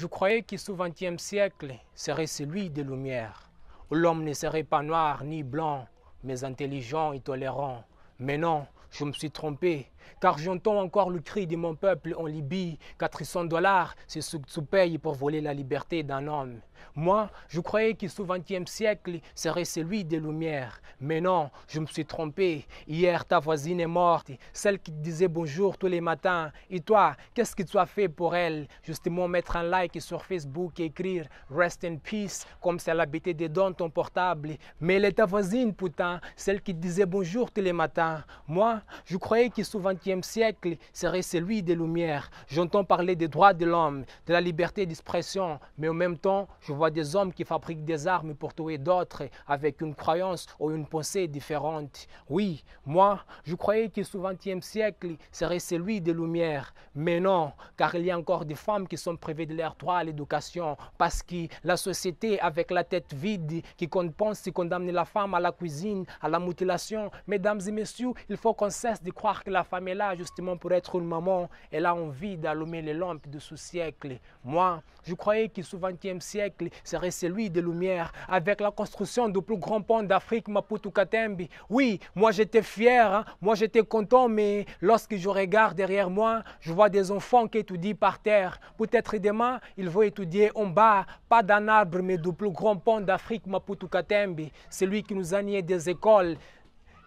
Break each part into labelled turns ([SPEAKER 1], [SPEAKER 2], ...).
[SPEAKER 1] Je croyais que ce XXe siècle serait celui des Lumières, où l'homme ne serait pas noir ni blanc, mais intelligent et tolérant. Mais non, je me suis trompé, car j'entends encore le cri de mon peuple en Libye, 400 dollars c'est ce que tu payes pour voler la liberté d'un homme. Moi, je croyais que ce e siècle serait celui des Lumières, mais non, je me suis trompé. Hier, ta voisine est morte, celle qui te disait bonjour tous les matins. Et toi, qu'est-ce que tu as fait pour elle Justement, mettre un like sur Facebook et écrire Rest in Peace, comme si elle habitait dedans ton portable. Mais elle est ta voisine, putain, celle qui disait bonjour tous les matins. Moi, je croyais que 20e siècle serait celui des Lumières. J'entends parler des droits de l'homme, de la liberté d'expression, mais en même temps, je vois des hommes qui fabriquent des armes pour tuer d'autres avec une croyance ou une pensée différente. Oui, moi, je croyais que 20e siècle serait celui des Lumières, mais non, car il y a encore des femmes qui sont privées de leur droit à l'éducation parce que la société avec la tête vide qui pense condamne la femme à la cuisine, à la mutilation, mesdames et messieurs, il faut qu'on cesse de croire que la femme est là justement pour être une maman. Elle a envie d'allumer les lampes de ce siècle. Moi, je croyais que ce 20e siècle serait celui des Lumières. Avec la construction du plus grand pont d'Afrique, Maputo-Katembi. Oui, moi j'étais fier, hein. moi j'étais content, mais lorsque je regarde derrière moi, je vois des enfants qui étudient par terre. Peut-être demain, ils vont étudier en bas, pas d'un arbre, mais du plus grand pont d'Afrique, Maputo-Katembi. Celui qui nous a nié des écoles,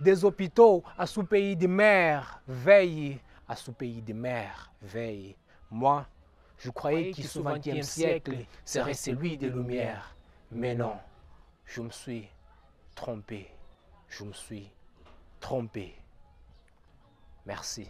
[SPEAKER 1] des hôpitaux à sous pays de mer, veille à sous pays de mer, veille. Moi, je croyais que ce XXe siècle serait celui des Lumières. Mais non, je me suis trompé. Je me suis trompé. Merci.